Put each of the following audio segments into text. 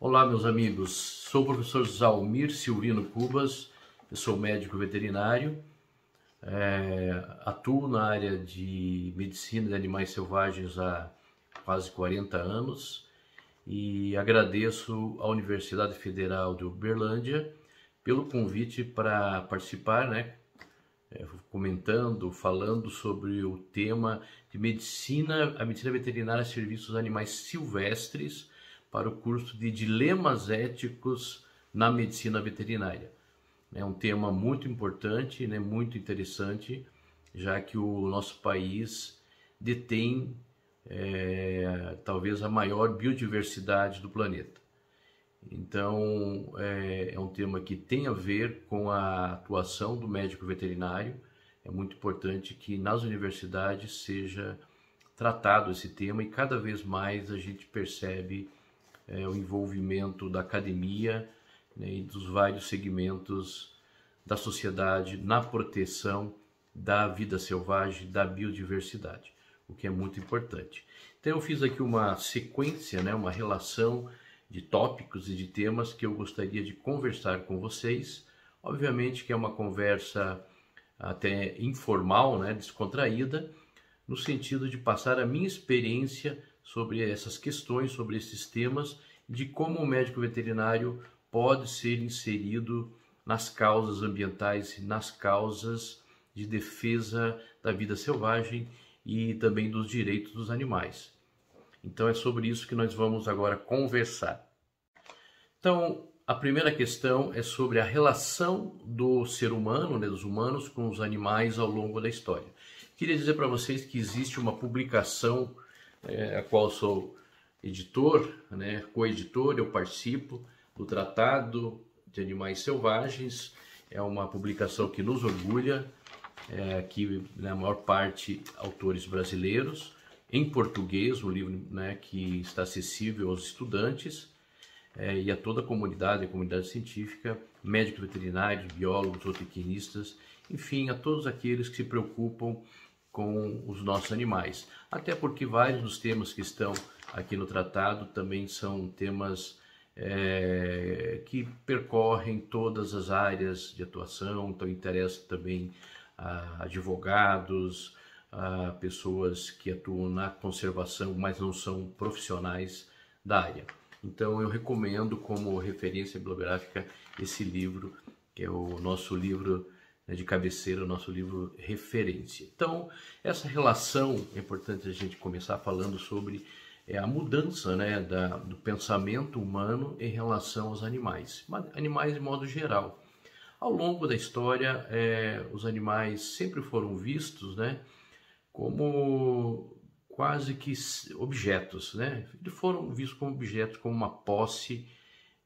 Olá, meus amigos. Sou o professor Zalmir Silvino Cubas, eu sou médico veterinário, é, atuo na área de medicina de animais selvagens há quase 40 anos e agradeço à Universidade Federal de Uberlândia pelo convite para participar, né, é, comentando, falando sobre o tema de medicina, a medicina veterinária serviços animais silvestres para o curso de Dilemas Éticos na Medicina Veterinária. É um tema muito importante, né, muito interessante, já que o nosso país detém é, talvez a maior biodiversidade do planeta. Então, é, é um tema que tem a ver com a atuação do médico veterinário. É muito importante que nas universidades seja tratado esse tema e cada vez mais a gente percebe é, o envolvimento da academia né, e dos vários segmentos da sociedade na proteção da vida selvagem, da biodiversidade, o que é muito importante. Então eu fiz aqui uma sequência, né, uma relação de tópicos e de temas que eu gostaria de conversar com vocês. Obviamente que é uma conversa até informal, né, descontraída, no sentido de passar a minha experiência sobre essas questões, sobre esses temas, de como o médico veterinário pode ser inserido nas causas ambientais, nas causas de defesa da vida selvagem e também dos direitos dos animais. Então é sobre isso que nós vamos agora conversar. Então, a primeira questão é sobre a relação do ser humano, né, dos humanos, com os animais ao longo da história. Queria dizer para vocês que existe uma publicação é, a qual sou editor, né, co-editor, eu participo do Tratado de Animais Selvagens. É uma publicação que nos orgulha, é, aqui na né, maior parte autores brasileiros, em português, um livro né, que está acessível aos estudantes é, e a toda a comunidade, a comunidade científica, médicos veterinários, biólogos, zootecnistas, enfim, a todos aqueles que se preocupam com os nossos animais. Até porque vários dos temas que estão aqui no tratado também são temas é, que percorrem todas as áreas de atuação, então interessa também a advogados, a pessoas que atuam na conservação, mas não são profissionais da área. Então eu recomendo como referência bibliográfica esse livro, que é o nosso livro né, de cabeceira, o nosso livro referência. Então, essa relação é importante a gente começar falando sobre é, a mudança né, da, do pensamento humano em relação aos animais, animais de modo geral. Ao longo da história, é, os animais sempre foram vistos né, como quase que objetos, né? Eles foram vistos como objetos, como uma posse,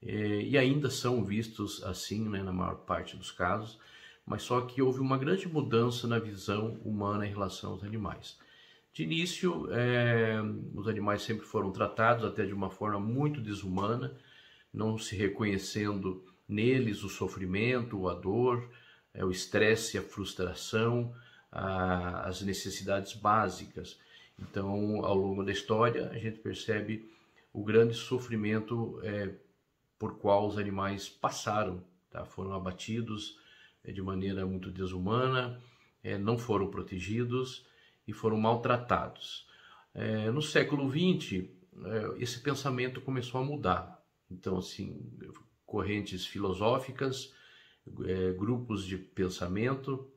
é, e ainda são vistos assim, né, na maior parte dos casos, mas só que houve uma grande mudança na visão humana em relação aos animais. De início, é, os animais sempre foram tratados até de uma forma muito desumana, não se reconhecendo neles o sofrimento, a dor, é, o estresse, a frustração, a, as necessidades básicas. Então, ao longo da história, a gente percebe o grande sofrimento é, por qual os animais passaram, tá? foram abatidos, é, de maneira muito desumana, é, não foram protegidos e foram maltratados. É, no século XX, esse pensamento começou a mudar. Então, assim, correntes filosóficas, grupos de pensamento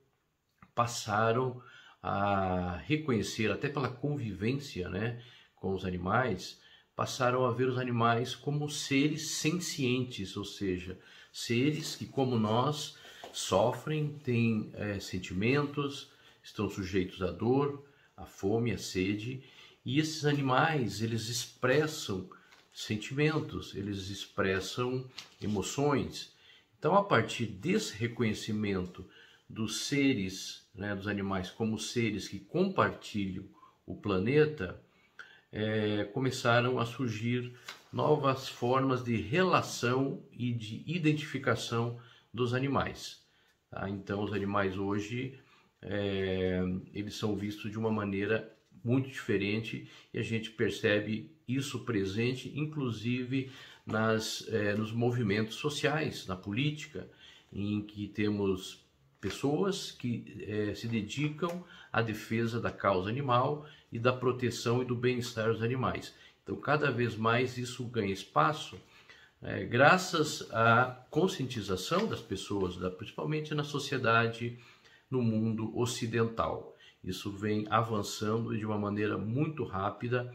passaram a reconhecer, até pela convivência né, com os animais, passaram a ver os animais como seres sencientes, ou seja, seres que, como nós, sofrem, têm é, sentimentos, estão sujeitos à dor, à fome, à sede, e esses animais eles expressam sentimentos, eles expressam emoções. Então, a partir desse reconhecimento dos seres, né, dos animais como seres que compartilham o planeta, é, começaram a surgir novas formas de relação e de identificação dos animais. Tá? Então, os animais hoje é, eles são vistos de uma maneira muito diferente e a gente percebe isso presente, inclusive nas, é, nos movimentos sociais, na política, em que temos pessoas que é, se dedicam à defesa da causa animal e da proteção e do bem-estar dos animais. Então, cada vez mais isso ganha espaço é, graças à conscientização das pessoas, da, principalmente na sociedade, no mundo ocidental. Isso vem avançando de uma maneira muito rápida,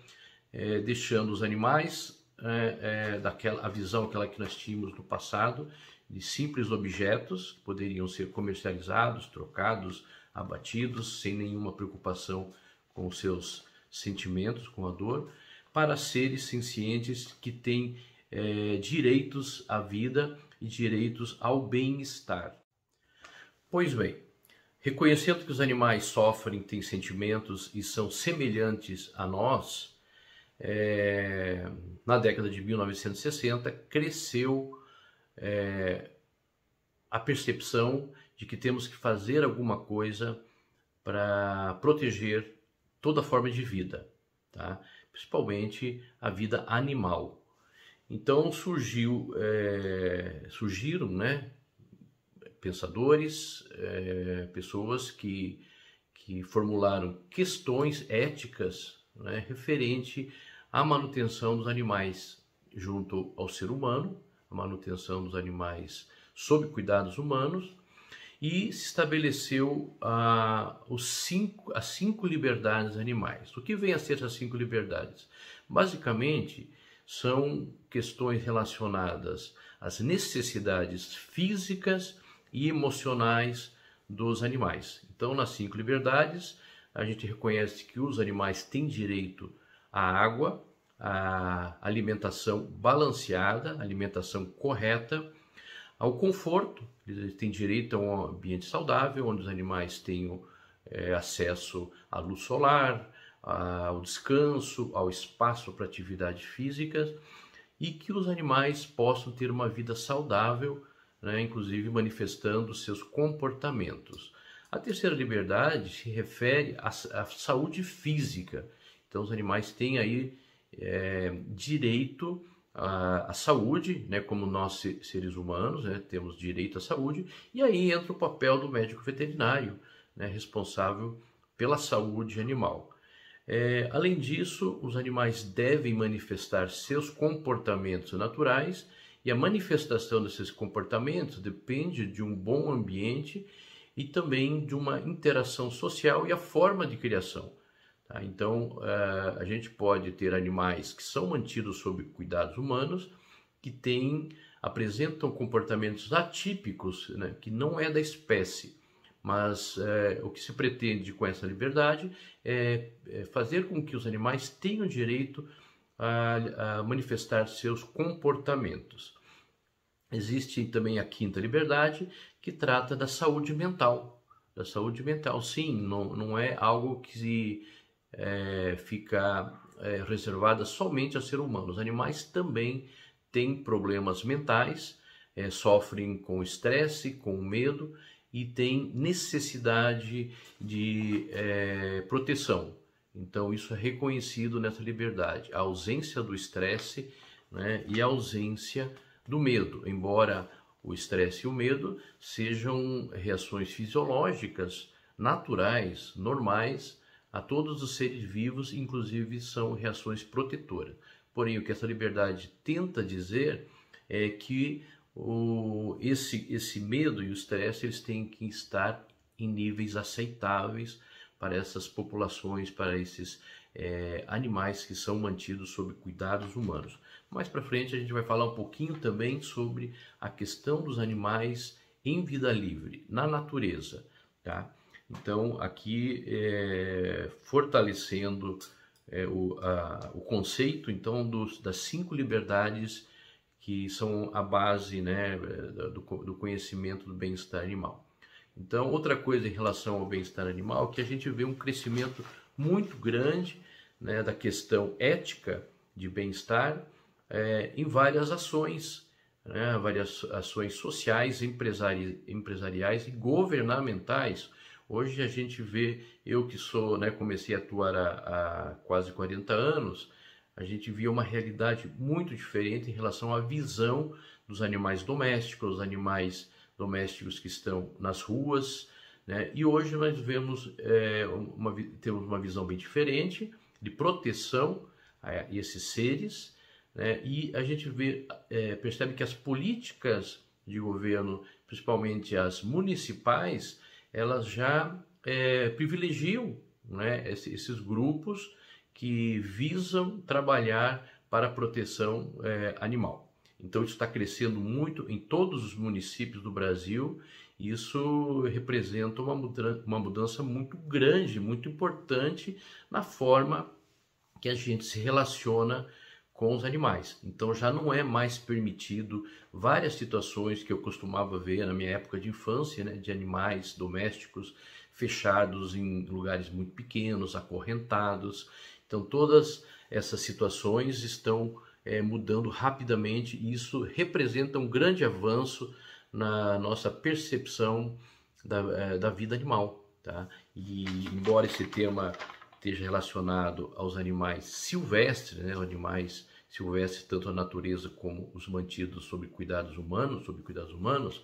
é, deixando os animais é, é daquela a visão aquela que nós tínhamos no passado de simples objetos que poderiam ser comercializados, trocados, abatidos sem nenhuma preocupação com seus sentimentos, com a dor, para seres sencientes que têm é, direitos à vida e direitos ao bem-estar. Pois bem, reconhecendo que os animais sofrem, têm sentimentos e são semelhantes a nós, é, na década de 1960 cresceu é, a percepção de que temos que fazer alguma coisa para proteger toda forma de vida, tá? principalmente a vida animal. Então surgiu, é, surgiram, né, pensadores, é, pessoas que, que formularam questões éticas né, referente à manutenção dos animais junto ao ser humano, a manutenção dos animais sob cuidados humanos, e se estabeleceu a, os cinco, as cinco liberdades animais. O que vem a ser essas cinco liberdades? Basicamente, são questões relacionadas às necessidades físicas e emocionais dos animais. Então, nas cinco liberdades, a gente reconhece que os animais têm direito à água, à alimentação balanceada, alimentação correta, ao conforto, eles têm direito a um ambiente saudável, onde os animais tenham é, acesso à luz solar, ao descanso, ao espaço para atividades físicas e que os animais possam ter uma vida saudável, né, inclusive manifestando seus comportamentos. A terceira liberdade se refere à, à saúde física. Então, os animais têm aí é, direito à, à saúde, né, como nós seres humanos né, temos direito à saúde, e aí entra o papel do médico veterinário, né, responsável pela saúde animal. É, além disso, os animais devem manifestar seus comportamentos naturais e a manifestação desses comportamentos depende de um bom ambiente e também de uma interação social e a forma de criação. Tá? Então, é, a gente pode ter animais que são mantidos sob cuidados humanos, que têm, apresentam comportamentos atípicos, né, que não é da espécie. Mas é, o que se pretende com essa liberdade é, é fazer com que os animais tenham direito a, a manifestar seus comportamentos. Existe também a quinta liberdade, que trata da saúde mental. Da saúde mental, sim, não, não é algo que se, é, fica é, reservada somente ao ser humano. Os animais também têm problemas mentais, é, sofrem com estresse, com medo e tem necessidade de é, proteção. Então, isso é reconhecido nessa liberdade. A ausência do estresse né, e a ausência do medo, embora o estresse e o medo sejam reações fisiológicas naturais, normais a todos os seres vivos, inclusive são reações protetoras. Porém, o que essa liberdade tenta dizer é que o, esse, esse medo e o estresse eles têm que estar em níveis aceitáveis para essas populações, para esses é, animais que são mantidos sob cuidados humanos. Mais para frente a gente vai falar um pouquinho também sobre a questão dos animais em vida livre, na natureza. Tá? Então aqui é, fortalecendo é, o, a, o conceito então dos, das cinco liberdades que são a base né, do, do conhecimento do bem-estar animal. Então, outra coisa em relação ao bem-estar animal, é que a gente vê um crescimento muito grande né, da questão ética de bem-estar é, em várias ações, né, várias ações sociais, empresari empresariais e governamentais. Hoje a gente vê, eu que sou, né, comecei a atuar há, há quase 40 anos, a gente via uma realidade muito diferente em relação à visão dos animais domésticos, os animais domésticos que estão nas ruas, né? E hoje nós vemos é, uma, temos uma visão bem diferente de proteção a esses seres, né? E a gente vê, é, percebe que as políticas de governo, principalmente as municipais, elas já é, privilegiam né, esses grupos que visam trabalhar para a proteção é, animal. Então isso está crescendo muito em todos os municípios do Brasil e isso representa uma mudança, uma mudança muito grande, muito importante na forma que a gente se relaciona com os animais. Então já não é mais permitido várias situações que eu costumava ver na minha época de infância, né, de animais domésticos fechados em lugares muito pequenos, acorrentados. Então, todas essas situações estão é, mudando rapidamente e isso representa um grande avanço na nossa percepção da, é, da vida animal. Tá? E, embora esse tema esteja relacionado aos animais silvestres, né, animais silvestres, tanto a natureza como os mantidos sob cuidados humanos, sob cuidados humanos,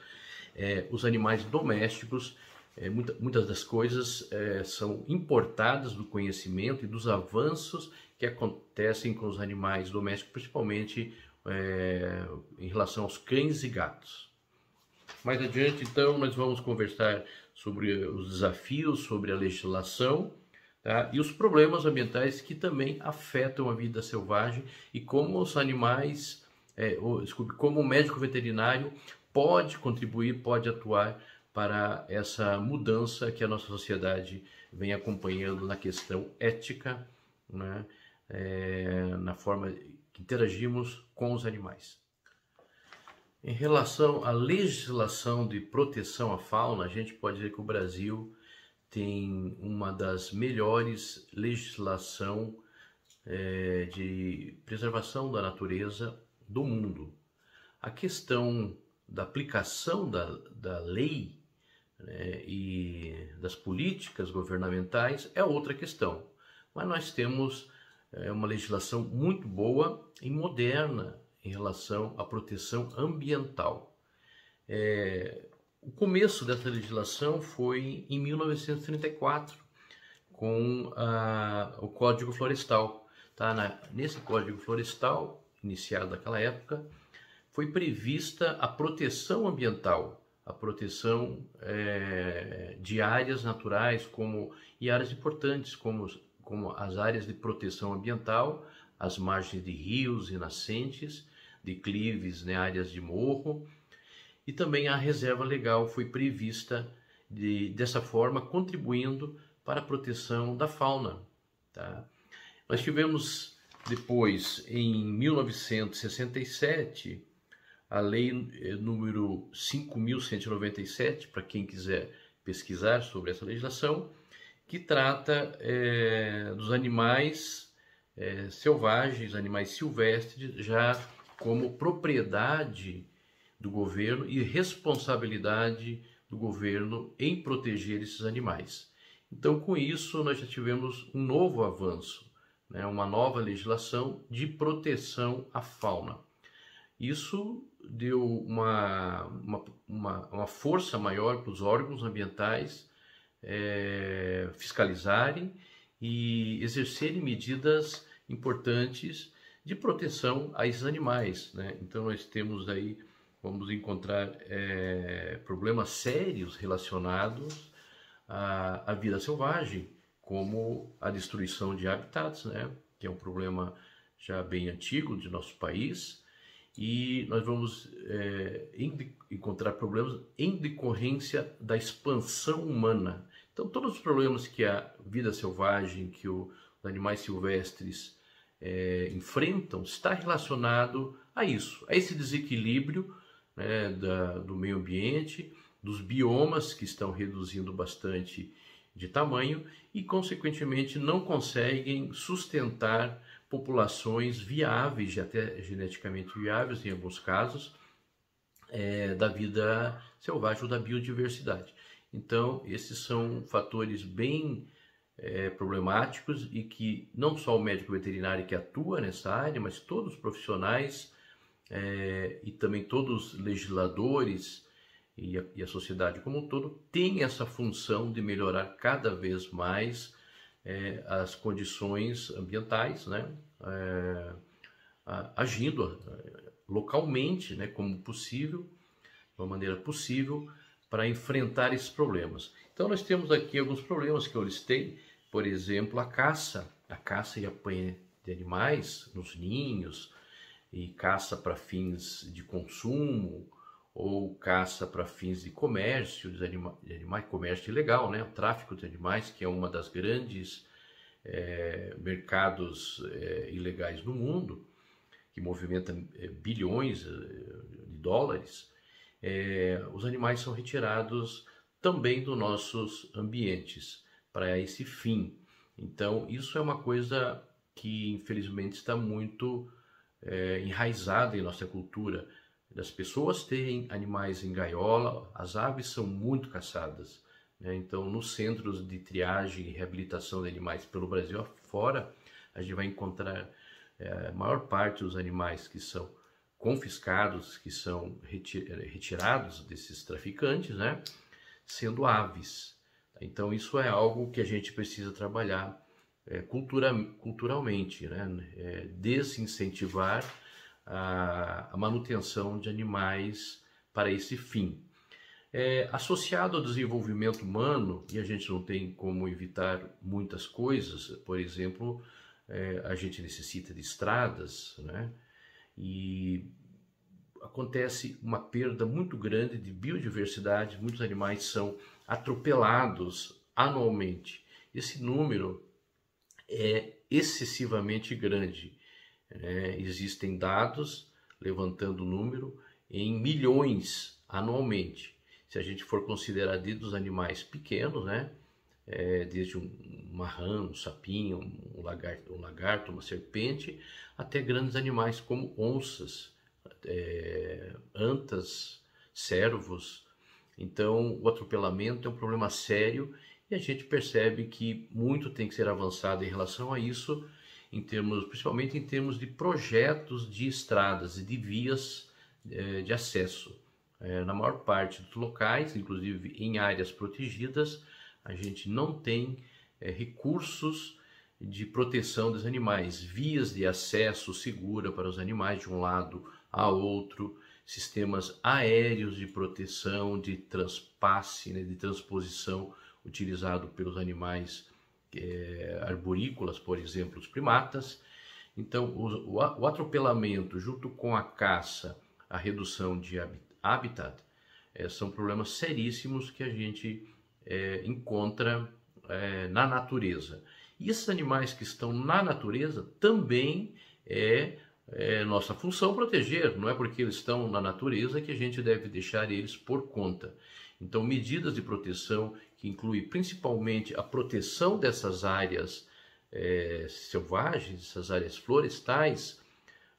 é, os animais domésticos é, muita, muitas das coisas é, são importadas do conhecimento e dos avanços que acontecem com os animais domésticos, principalmente é, em relação aos cães e gatos. Mais adiante, então, nós vamos conversar sobre os desafios, sobre a legislação tá? e os problemas ambientais que também afetam a vida selvagem e como os animais, é, ou, desculpe, como o médico veterinário pode contribuir, pode atuar para essa mudança que a nossa sociedade vem acompanhando na questão ética, né? é, na forma que interagimos com os animais. Em relação à legislação de proteção à fauna, a gente pode dizer que o Brasil tem uma das melhores legislação é, de preservação da natureza do mundo. A questão da aplicação da, da lei né, e das políticas governamentais é outra questão. Mas nós temos é, uma legislação muito boa e moderna em relação à proteção ambiental. É, o começo dessa legislação foi em 1934, com a, o Código Florestal. Tá? Na, nesse Código Florestal, iniciado naquela época, foi prevista a proteção ambiental a proteção é, de áreas naturais como, e áreas importantes, como, como as áreas de proteção ambiental, as margens de rios e nascentes, declives, né, áreas de morro, e também a reserva legal foi prevista de, dessa forma, contribuindo para a proteção da fauna. Tá? Nós tivemos depois, em 1967, a lei eh, número 5.197, para quem quiser pesquisar sobre essa legislação, que trata é, dos animais é, selvagens, animais silvestres, já como propriedade do governo e responsabilidade do governo em proteger esses animais. Então, com isso, nós já tivemos um novo avanço, né, uma nova legislação de proteção à fauna. Isso deu uma, uma, uma, uma força maior para os órgãos ambientais é, fiscalizarem e exercerem medidas importantes de proteção a esses animais. Né? Então, nós temos aí, vamos encontrar é, problemas sérios relacionados à, à vida selvagem, como a destruição de habitats, né? que é um problema já bem antigo de nosso país, e nós vamos é, encontrar problemas em decorrência da expansão humana. Então, todos os problemas que a vida selvagem, que o, os animais silvestres é, enfrentam, está relacionado a isso, a esse desequilíbrio né, da, do meio ambiente, dos biomas que estão reduzindo bastante de tamanho e, consequentemente, não conseguem sustentar populações viáveis, até geneticamente viáveis em alguns casos, é, da vida selvagem ou da biodiversidade. Então, esses são fatores bem é, problemáticos e que não só o médico veterinário que atua nessa área, mas todos os profissionais é, e também todos os legisladores e a, e a sociedade como um todo têm essa função de melhorar cada vez mais é, as condições ambientais, né, é, agindo é, localmente, né, como possível, de uma maneira possível, para enfrentar esses problemas. Então nós temos aqui alguns problemas que eu listei, por exemplo, a caça, a caça e apanha de animais nos ninhos, e caça para fins de consumo, ou caça para fins de comércio, de animais, comércio ilegal, né? o tráfico de animais, que é uma das grandes é, mercados é, ilegais no mundo, que movimenta é, bilhões de dólares, os animais são retirados também dos nossos ambientes para esse fim. Então, isso é uma coisa que infelizmente está muito enraizada em nossa cultura as pessoas têm animais em gaiola, as aves são muito caçadas. Né? Então, nos centros de triagem e reabilitação de animais pelo Brasil afora, a gente vai encontrar é, a maior parte dos animais que são confiscados, que são eh, retirados desses traficantes, né? sendo aves. Então, isso é algo que a gente precisa trabalhar é, cultura, culturalmente, né? é, desincentivar a, a manutenção de animais para esse fim. É, associado ao desenvolvimento humano, e a gente não tem como evitar muitas coisas, por exemplo, é, a gente necessita de estradas, né? e acontece uma perda muito grande de biodiversidade, muitos animais são atropelados anualmente. Esse número é excessivamente grande é, existem dados levantando o número em milhões anualmente. Se a gente for considerar desde os animais pequenos, né? É, desde um, marrão, um sapinho, um lagarto, um lagarto, uma serpente, até grandes animais como onças, é, antas, cervos. Então, o atropelamento é um problema sério e a gente percebe que muito tem que ser avançado em relação a isso em termos, principalmente em termos de projetos de estradas e de vias eh, de acesso. Eh, na maior parte dos locais, inclusive em áreas protegidas, a gente não tem eh, recursos de proteção dos animais, vias de acesso segura para os animais de um lado a outro, sistemas aéreos de proteção, de transpasse, né, de transposição utilizado pelos animais é, arborícolas, por exemplo, os primatas. Então, o, o, atropelamento, junto com a caça, a redução de habitat, é, são problemas seríssimos que a gente é, encontra é, na natureza. E esses animais que estão na natureza também é, é nossa função proteger, não é porque eles estão na natureza que a gente deve deixar eles por conta. Então, medidas de proteção que inclui principalmente a proteção dessas áreas é, selvagens, essas áreas florestais,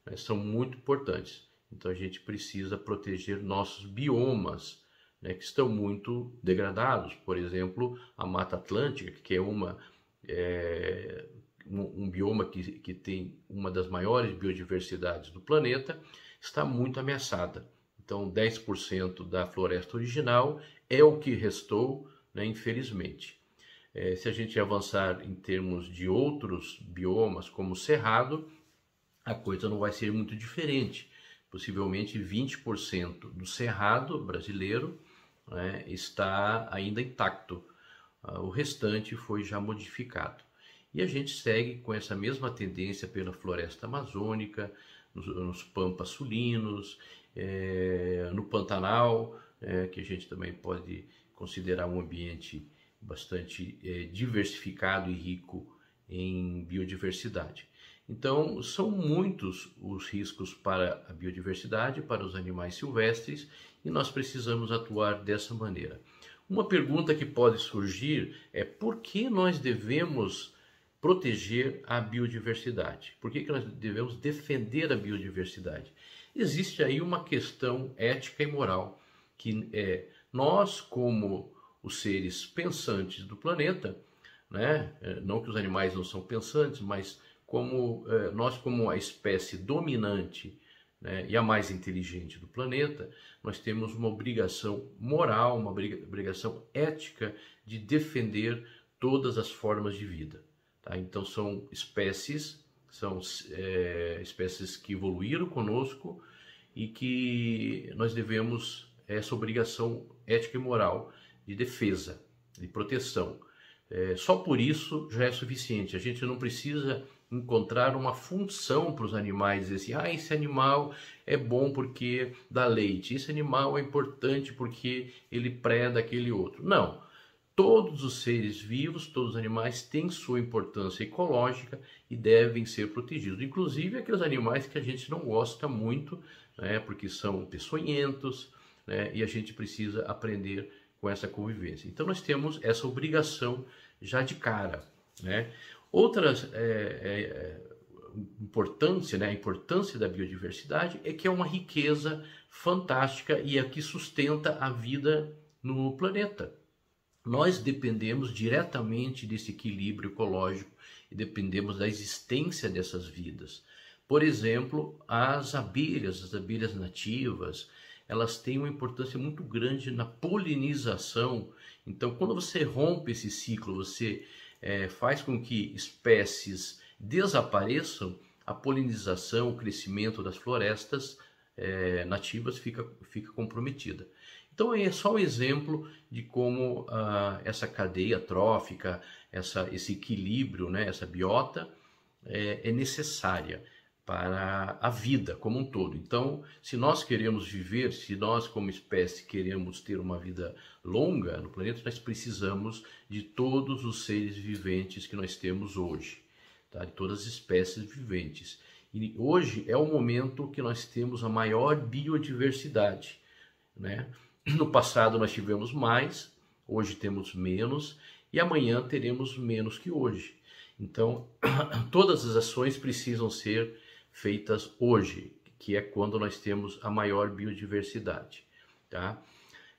né, são muito importantes. Então a gente precisa proteger nossos biomas, né, que estão muito degradados. Por exemplo, a Mata Atlântica, que é, uma, é, um, um, bioma que, que tem uma das maiores biodiversidades do planeta, está muito ameaçada. Então, 10% da floresta original é o que restou né? infelizmente. É, se a gente avançar em termos de outros biomas, como o cerrado, a coisa não vai ser muito diferente. Possivelmente 20% do cerrado brasileiro né, está ainda intacto, ah, o restante foi já modificado. E a gente segue com essa mesma tendência pela floresta amazônica, nos, nos pampas sulinos, é, no Pantanal, é, que a gente também pode considerar um ambiente bastante é, diversificado e rico em biodiversidade. Então, são muitos os riscos para a biodiversidade, para os animais silvestres, e nós precisamos atuar dessa maneira. Uma pergunta que pode surgir é por que nós devemos proteger a biodiversidade? Por que, que nós devemos defender a biodiversidade? Existe aí uma questão ética e moral que é, nós, como os seres pensantes do planeta, né? É, não que os animais não são pensantes, mas como é, nós, como a espécie dominante né? e a mais inteligente do planeta, nós temos uma obrigação moral, uma obrigação ética de defender todas as formas de vida. Tá? Então são espécies, são é, espécies que evoluíram conosco e que nós devemos é essa obrigação ética e moral de defesa, de proteção. É, só por isso já é suficiente. A gente não precisa encontrar uma função para os animais, dizer assim, ah, esse animal é bom porque dá leite, esse animal é importante porque ele preda aquele outro. Não. Todos os seres vivos, todos os animais têm sua importância ecológica e devem ser protegidos, inclusive aqueles animais que a gente não gosta muito, né, porque são peçonhentos, né? e a gente precisa aprender com essa convivência. Então nós temos essa obrigação já de cara. Né? Outra é, é, é, importância, né? a importância da biodiversidade é que é uma riqueza fantástica e é que sustenta a vida no planeta. Nós dependemos diretamente desse equilíbrio ecológico e dependemos da existência dessas vidas. Por exemplo, as abelhas, as abelhas nativas, elas têm uma importância muito grande na polinização. Então, quando você rompe esse ciclo, você é, faz com que espécies desapareçam, a polinização, o crescimento das florestas é, nativas fica, fica comprometida. Então é só um exemplo de como ah, essa cadeia trófica, essa, esse equilíbrio, né, essa biota é, é necessária para a vida como um todo. Então, se nós queremos viver, se nós como espécie queremos ter uma vida longa no planeta, nós precisamos de todos os seres viventes que nós temos hoje, tá? de todas as espécies viventes. E hoje é o momento que nós temos a maior biodiversidade. Né? No passado nós tivemos mais, hoje temos menos e amanhã teremos menos que hoje. Então, todas as ações precisam ser feitas hoje, que é quando nós temos a maior biodiversidade. Tá?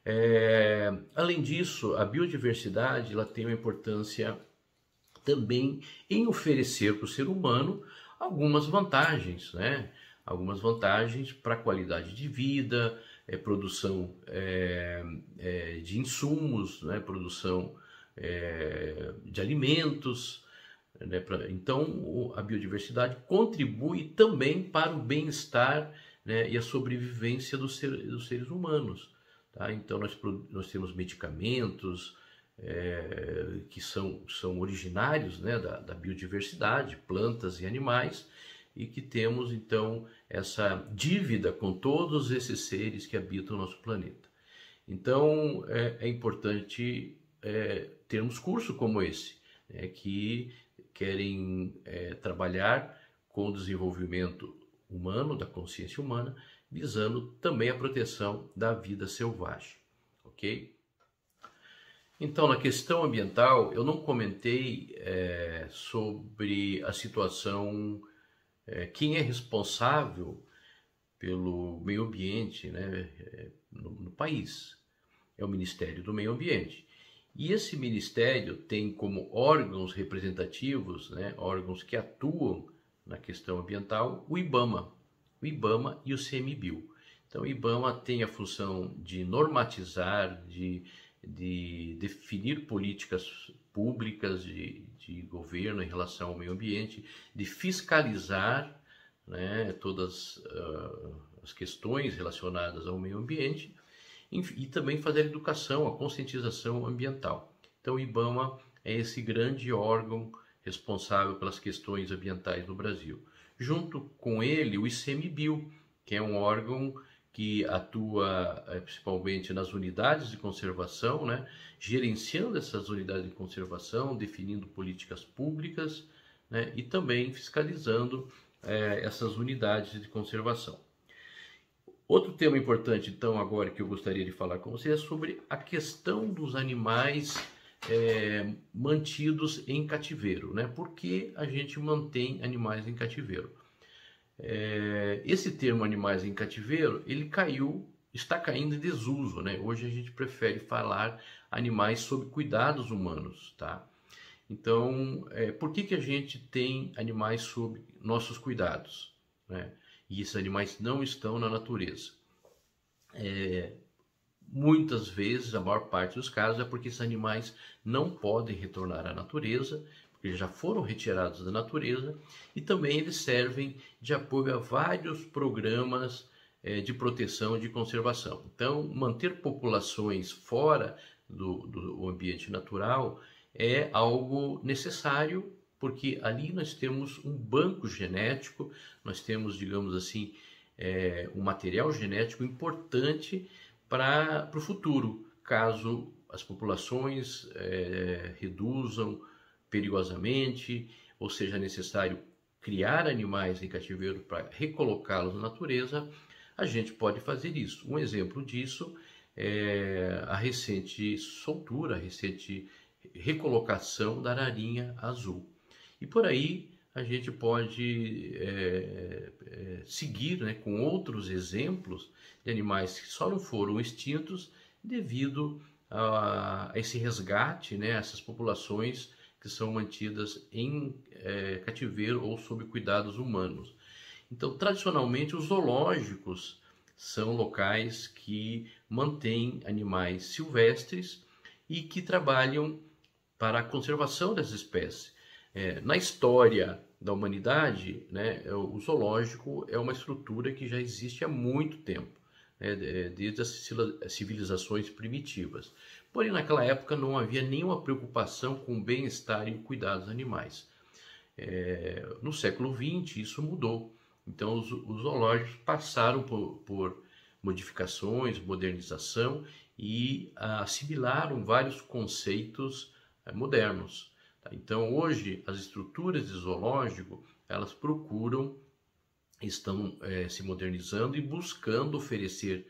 É, além disso, a biodiversidade ela tem uma importância também em oferecer para o ser humano algumas vantagens, né? Algumas vantagens para a qualidade de vida, é, produção é, é, de insumos, né? produção é, de alimentos, né, então, a biodiversidade contribui também para o bem-estar né, e a sobrevivência dos, ser, dos seres humanos. Tá? Então, nós, nós temos medicamentos é, que são, são originários né, da, da biodiversidade, plantas e animais, e que temos então essa dívida com todos esses seres que habitam o nosso planeta. Então é, é importante é, termos curso como esse, né, que querem é, trabalhar com o desenvolvimento humano, da consciência humana, visando também a proteção da vida selvagem, ok? Então, na questão ambiental, eu não comentei é, sobre a situação, é, quem é responsável pelo meio ambiente né, é, no, no país. É o Ministério do Meio Ambiente. E esse ministério tem como órgãos representativos, né, órgãos que atuam na questão ambiental, o IBAMA, o IBAMA e o CMBio. Então, o IBAMA tem a função de normatizar, de, de definir políticas públicas de, de governo em relação ao meio ambiente, de fiscalizar né, todas uh, as questões relacionadas ao meio ambiente e também fazer a educação, a conscientização ambiental. Então, o IBAMA é esse grande órgão responsável pelas questões ambientais no Brasil. Junto com ele, o ICMBio, que é um órgão que atua eh, principalmente nas unidades de conservação, né, gerenciando essas unidades de conservação, definindo políticas públicas né, e também fiscalizando eh, essas unidades de conservação. Outro tema importante, então, agora que eu gostaria de falar com você é sobre a questão dos animais é, mantidos em cativeiro, né? Por que a gente mantém animais em cativeiro? É, esse termo animais em cativeiro, ele caiu, está caindo em desuso, né? Hoje a gente prefere falar animais sob cuidados humanos, tá? Então, é, por que, que a gente tem animais sob nossos cuidados, né? e esses animais não estão na natureza. É, muitas vezes, a maior parte dos casos, é porque esses animais não podem retornar à natureza, porque eles já foram retirados da natureza, e também eles servem de apoio a vários programas é, de proteção e de conservação. Então, manter populações fora do, do ambiente natural é algo necessário porque ali nós temos um banco genético, nós temos, digamos assim, é, um material genético importante para o futuro, caso as populações é, reduzam perigosamente, ou seja é necessário criar animais em cativeiro para recolocá-los na natureza, a gente pode fazer isso. Um exemplo disso é a recente soltura, a recente recolocação da ararinha azul. E por aí a gente pode é, é, seguir né, com outros exemplos de animais que só não foram extintos devido a, a esse resgate, né, essas populações que são mantidas em é, cativeiro ou sob cuidados humanos. Então, tradicionalmente, os zoológicos são locais que mantêm animais silvestres e que trabalham para a conservação dessa espécie é, na história da humanidade, né, é, o zoológico é uma estrutura que já existe há muito tempo, né, é, desde as civilizações primitivas. Porém, naquela época não havia nenhuma preocupação com o bem-estar e o cuidado dos animais. É, no século XX, isso mudou. Então, os, os zoológicos passaram por, por modificações, modernização e assimilaram vários conceitos é, modernos. Tá? Então hoje as estruturas de zoológico elas procuram, estão é, se modernizando e buscando oferecer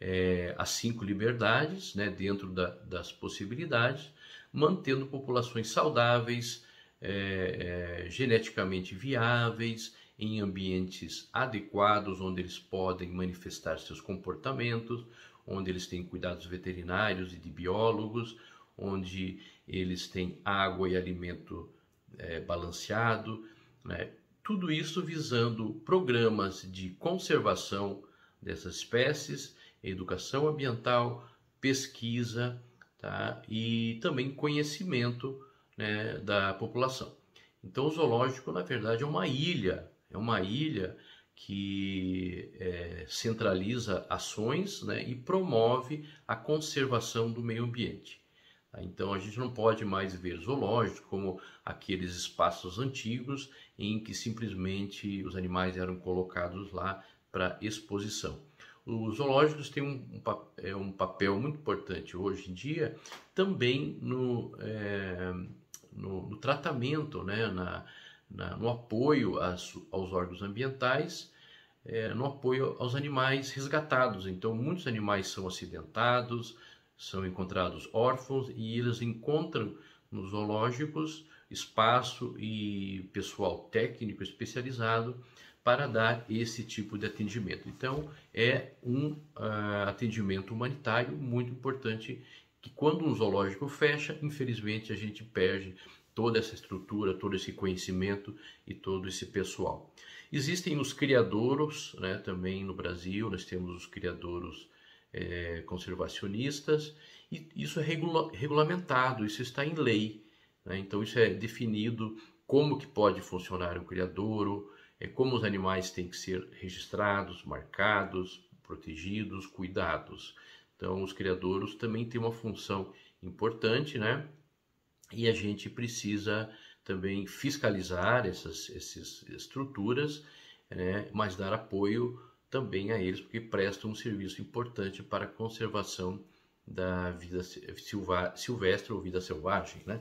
é, as cinco liberdades né, dentro da, das possibilidades, mantendo populações saudáveis, é, é geneticamente viáveis, em ambientes adequados onde eles podem manifestar seus comportamentos, onde eles têm cuidados veterinários e de biólogos, onde eles têm água e alimento é, balanceado, né? tudo isso visando programas de conservação dessas espécies, educação ambiental, pesquisa tá? e também conhecimento né, da população. Então, o zoológico, na verdade, é uma ilha, é uma ilha que é, centraliza ações né, e promove a conservação do meio ambiente. Tá? Então a gente não pode mais ver zoológicos como aqueles espaços antigos em que simplesmente os animais eram colocados lá para exposição. Os zoológicos têm um, é um, papel muito importante hoje em dia também no, é, no, no, tratamento, né, na, na, no apoio às, aos órgãos ambientais, é, no apoio aos animais resgatados. Então muitos animais são acidentados, são encontrados órfãos e eles encontram nos zoológicos espaço e pessoal técnico especializado para dar esse tipo de atendimento. Então, é um uh, atendimento humanitário muito importante que quando um zoológico fecha, infelizmente a gente perde toda essa estrutura, todo esse conhecimento e todo esse pessoal. Existem os criadouros né, também no Brasil, nós temos os criadouros é, conservacionistas, e isso é regula regulamentado, isso está em lei. Né? Então, isso é definido como que pode funcionar o criadouro, é, como os animais têm que ser registrados, marcados, protegidos, cuidados. Então, os criadouros também têm uma função importante, né? E a gente precisa também fiscalizar essas, essas estruturas, né? mas dar apoio também a eles, porque prestam um serviço importante para a conservação da vida silva, silvestre ou vida selvagem. Né?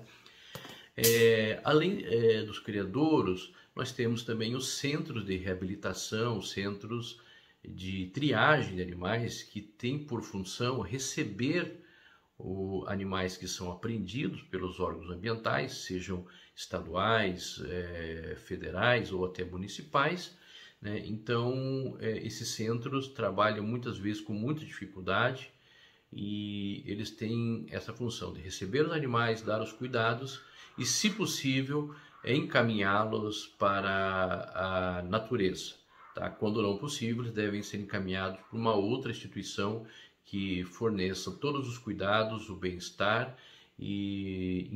É, além é, dos criadouros, nós temos também os centros de reabilitação, centros de triagem de animais que têm por função receber o, animais que são apreendidos pelos órgãos ambientais, sejam estaduais, é, federais ou até municipais, né? Então, é, esses centros trabalham muitas vezes com muita dificuldade e eles têm essa função de receber os animais, dar os cuidados e, se possível, encaminhá-los para a natureza. Tá? Quando não possível, eles devem ser encaminhados para uma outra instituição que forneça todos os cuidados, o bem-estar e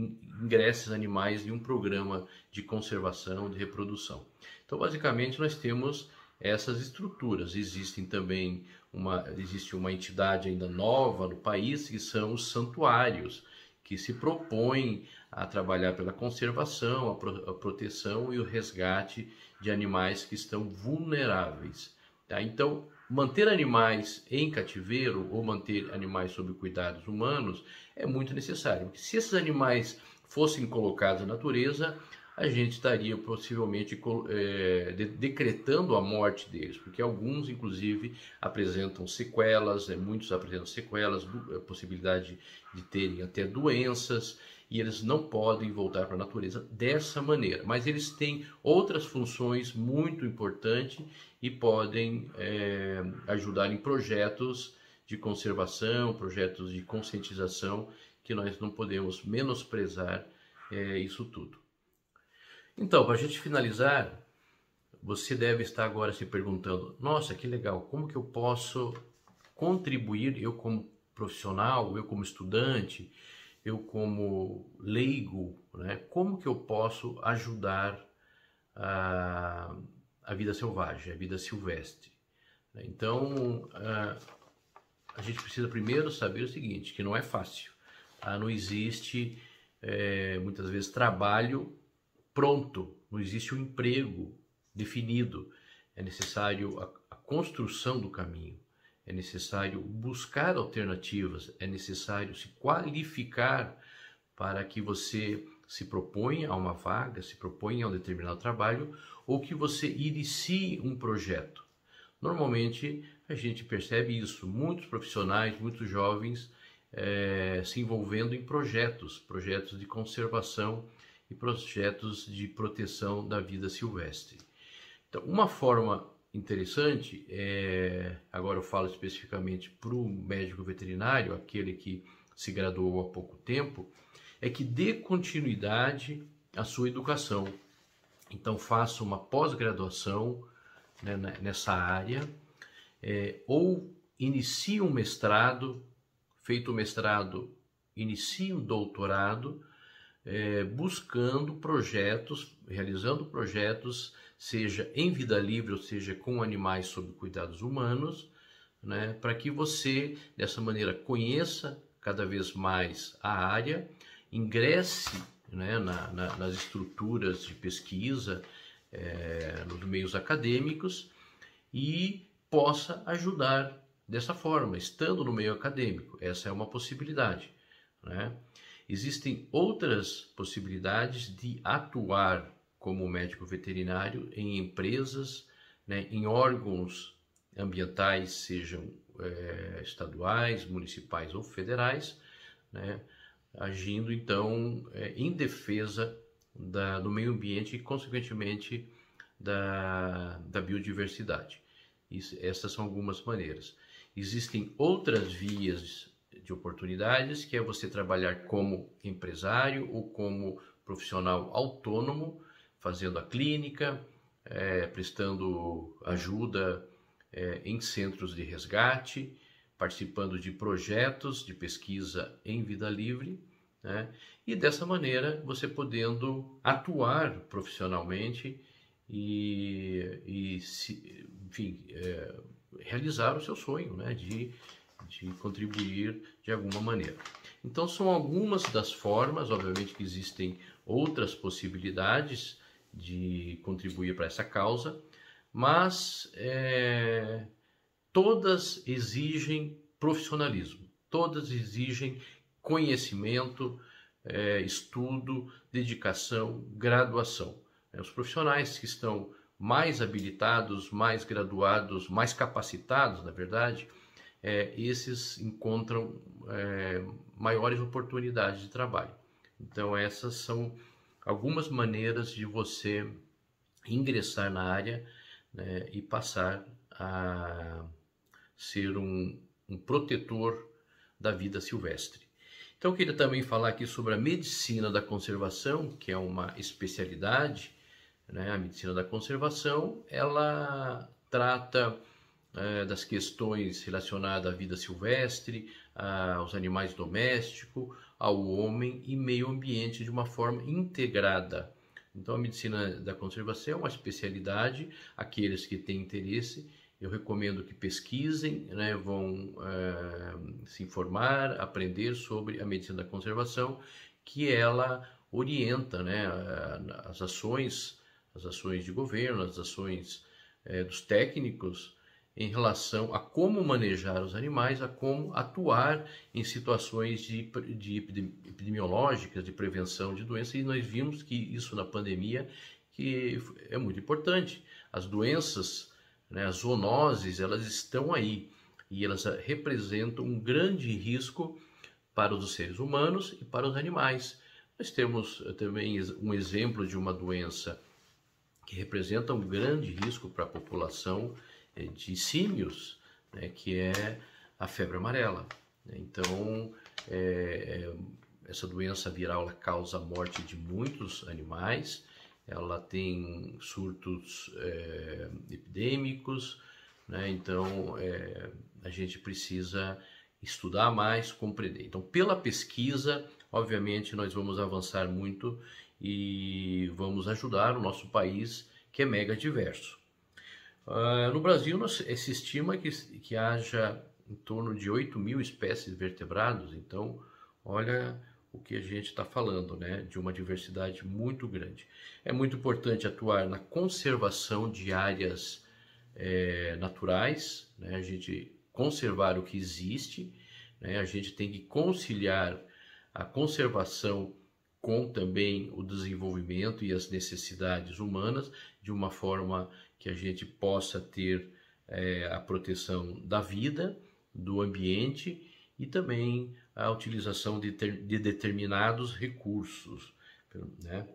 ingresse os animais em um programa de conservação, de reprodução. Então, basicamente, nós temos essas estruturas. Existem também uma, existe uma entidade ainda nova no país que são os santuários, que se propõem a trabalhar pela conservação, a, pro, a proteção e o resgate de animais que estão vulneráveis. Tá? Então, manter animais em cativeiro ou manter animais sob cuidados humanos é muito necessário. Porque se esses animais fossem colocados na natureza, a gente estaria possivelmente é, decretando a morte deles, porque alguns, inclusive, apresentam sequelas, é, muitos apresentam sequelas, é, possibilidade de terem até doenças, e eles não podem voltar para a natureza dessa maneira. Mas eles têm outras funções muito importantes e podem é, ajudar em projetos de conservação, projetos de conscientização, que nós não podemos menosprezar é, isso tudo. Então, para a gente finalizar, você deve estar agora se perguntando: nossa, que legal, como que eu posso contribuir, eu como profissional, eu como estudante, eu como leigo, né? como que eu posso ajudar a, a vida selvagem, a vida silvestre? Então, a, a gente precisa primeiro saber o seguinte, que não é fácil. Ah, não existe, é, muitas vezes, trabalho pronto, não existe um emprego definido. É necessário a, a construção do caminho, é necessário buscar alternativas, é necessário se qualificar para que você se proponha a uma vaga, se proponha a um determinado trabalho ou que você inicie um projeto. Normalmente a gente percebe isso, muitos profissionais, muitos jovens é, se envolvendo em projetos, projetos de conservação e projetos de proteção da vida silvestre. Então, uma forma interessante, é, agora eu falo especificamente para o médico veterinário, aquele que se graduou há pouco tempo, é que dê continuidade à sua educação. Então, faça uma pós-graduação né, né nessa área é, ou inicie um mestrado, feito o mestrado, inicie um doutorado é, buscando projetos, realizando projetos, seja em vida livre, ou seja, com animais sob cuidados humanos, né, para que você, dessa maneira, conheça cada vez mais a área, ingresse né, na, na, nas estruturas de pesquisa, é, nos meios acadêmicos e possa ajudar dessa forma, estando no meio acadêmico. Essa é uma possibilidade. Né? Existem outras possibilidades de atuar como médico veterinário em empresas, né, em órgãos ambientais, sejam é, estaduais, municipais ou federais, né, agindo então é, em defesa da, do meio ambiente e, consequentemente, da, da biodiversidade. Isso, essas são algumas maneiras. Existem outras vias de oportunidades, que é você trabalhar como empresário ou como profissional autônomo, fazendo a clínica, é, prestando ajuda é, em centros de resgate, participando de projetos de pesquisa em vida livre, né? e dessa maneira você podendo atuar profissionalmente e, e se, enfim, é, realizar o seu sonho né? de de contribuir de alguma maneira. Então, são algumas das formas, obviamente que existem outras possibilidades de contribuir para essa causa, mas é, todas exigem profissionalismo, todas exigem conhecimento, é, estudo, dedicação, graduação. É, os profissionais que estão mais habilitados, mais graduados, mais capacitados, na verdade, é, esses encontram é, maiores oportunidades de trabalho. Então, essas são algumas maneiras de você ingressar na área né, e passar a ser um, um protetor da vida silvestre. Então, eu queria também falar aqui sobre a medicina da conservação, que é uma especialidade. Né? A medicina da conservação ela trata é, das questões relacionadas à vida silvestre, aos animais domésticos, ao homem e meio ambiente de uma forma integrada. Então, a medicina da conservação é uma especialidade. Aqueles que têm interesse, eu recomendo que pesquisem, né, vão é, se informar, aprender sobre a medicina da conservação, que ela orienta né, as ações, as ações de governo, as ações é, dos técnicos em relação a como manejar os animais, a como atuar em situações de, de epidemiológicas, de prevenção de doenças, e nós vimos que isso na pandemia que é muito importante. As doenças, né, as zoonoses, elas estão aí e elas ah, representam um grande risco para os seres humanos e para os animais. Nós temos eh, também um exemplo de uma doença que representa um grande risco para a população é, de símios, né, que é a febre amarela. Né. Então, é, é, essa doença viral causa a morte de muitos animais, ela tem surtos é, epidêmicos, né? então é, a gente precisa estudar mais, compreender. Então, pela pesquisa, obviamente, nós vamos avançar muito e vamos ajudar o nosso país, que é mega diverso. Ah, no Brasil, nós, se estima é que, que haja em torno de 8 mil espécies de vertebrados, então, olha o que a gente está falando, né? De uma diversidade muito grande. É muito importante atuar na conservação de áreas é, naturais, né? A gente conservar o que existe, né? A gente tem que conciliar a conservação com também o desenvolvimento e as necessidades humanas de uma forma que a gente possa ter é, a proteção da vida, do ambiente e também a utilização de, ter, de determinados recursos. Né?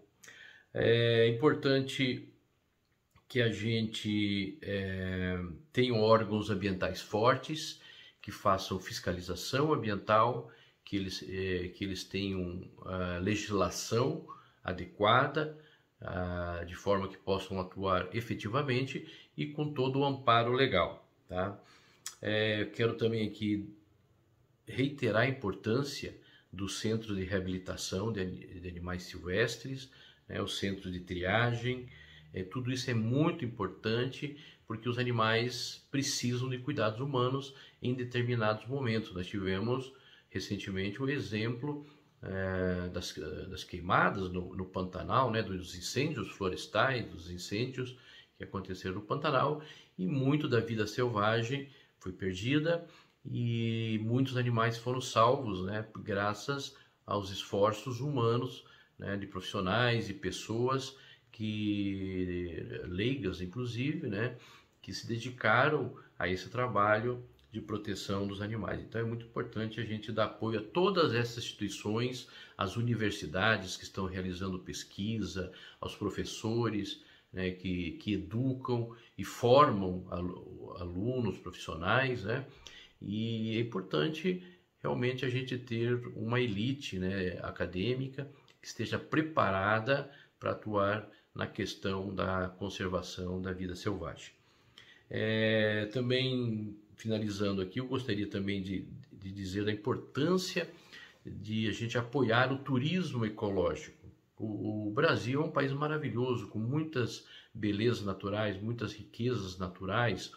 É importante que a gente é, tenha órgãos ambientais fortes que façam fiscalização ambiental, que eles, é, que eles tenham ah, legislação adequada, ah, de forma que possam atuar efetivamente e com todo o amparo legal. Tá? É, quero também aqui reiterar a importância do centro de reabilitação de, de animais silvestres, né, o centro de triagem, é, tudo isso é muito importante porque os animais precisam de cuidados humanos em determinados momentos. Nós tivemos recentemente um exemplo é, das, das, queimadas no, no, Pantanal, né, dos incêndios florestais, dos incêndios que aconteceram no Pantanal, e muito da vida selvagem foi perdida e muitos animais foram salvos, né, graças aos esforços humanos né, de profissionais e pessoas que leigas, inclusive, né, que se dedicaram a esse trabalho de proteção dos animais. Então é muito importante a gente dar apoio a todas essas instituições, às universidades que estão realizando pesquisa, aos professores né, que, que educam e formam alunos profissionais, né? E é importante realmente a gente ter uma elite né, acadêmica que esteja preparada para atuar na questão da conservação da vida selvagem. É, também finalizando aqui, eu gostaria também de, de dizer da importância de a gente apoiar o turismo ecológico. O, o Brasil é um país maravilhoso, com muitas belezas naturais, muitas riquezas naturais,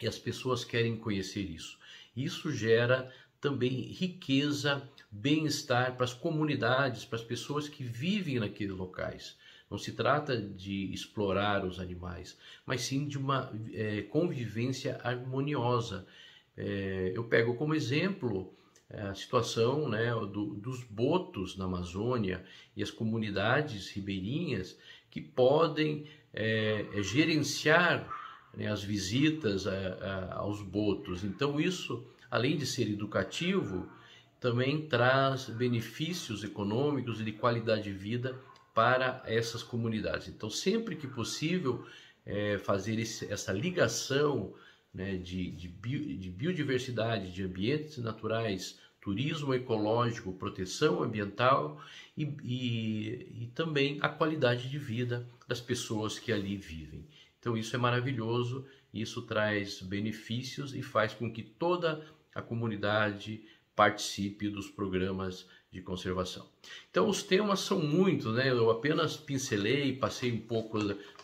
e as pessoas querem conhecer isso. Isso gera também riqueza, bem-estar para as comunidades, para as pessoas que vivem naqueles locais. Não se trata de explorar os animais, mas sim de uma é, convivência harmoniosa. É, eu pego como exemplo é, a situação né, do, dos botos na Amazônia e as comunidades ribeirinhas que podem é, é, gerenciar né, as visitas a, a, aos botos. Então, isso, além de ser educativo, também traz benefícios econômicos e de qualidade de vida para essas comunidades. Então, sempre que possível, é, fazer esse, essa ligação né, de, de, bio, de biodiversidade, de ambientes naturais, turismo ecológico, proteção ambiental e, e, e, também a qualidade de vida das pessoas que ali vivem. Então isso é maravilhoso, isso traz benefícios e faz com que toda a comunidade participe dos programas de conservação. Então os temas são muitos, né? Eu apenas pincelei, passei um pouco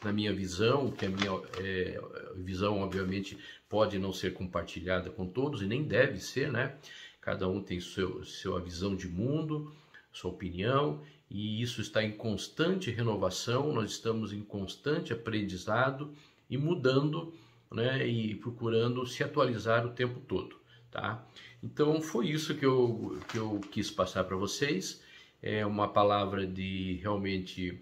na minha visão, que a minha é, visão obviamente pode não ser compartilhada com todos e nem deve ser, né? Cada um tem seu sua visão de mundo, sua opinião e isso está em constante renovação. Nós estamos em constante aprendizado e mudando, né? E procurando se atualizar o tempo todo tá? Então foi isso que eu, que eu quis passar para vocês. É uma palavra de realmente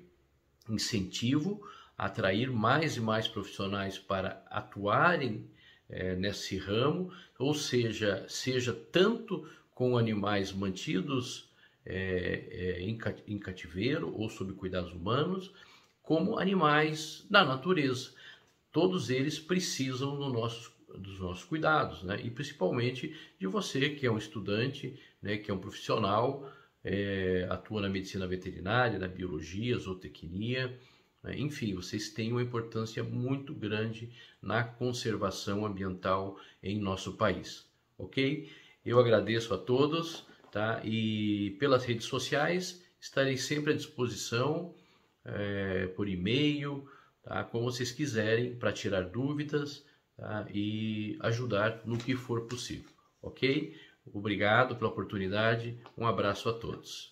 incentivo, atrair mais e mais profissionais para atuarem é, nesse ramo, ou seja, seja tanto com animais mantidos é, é, em, em cativeiro ou sob cuidados humanos, como animais da natureza. Todos eles precisam do nosso dos nossos cuidados, né? E principalmente de você que é um estudante, né? Que é um profissional, é, atua na medicina veterinária, na biologia, zootecnia, né? enfim, vocês têm uma importância muito grande na conservação ambiental em nosso país, ok? Eu agradeço a todos, tá? E pelas redes sociais estarei sempre à disposição é, por e-mail, tá? Como vocês quiserem para tirar dúvidas tá? e ajudar no que for possível, ok? Obrigado pela oportunidade, um abraço a todos.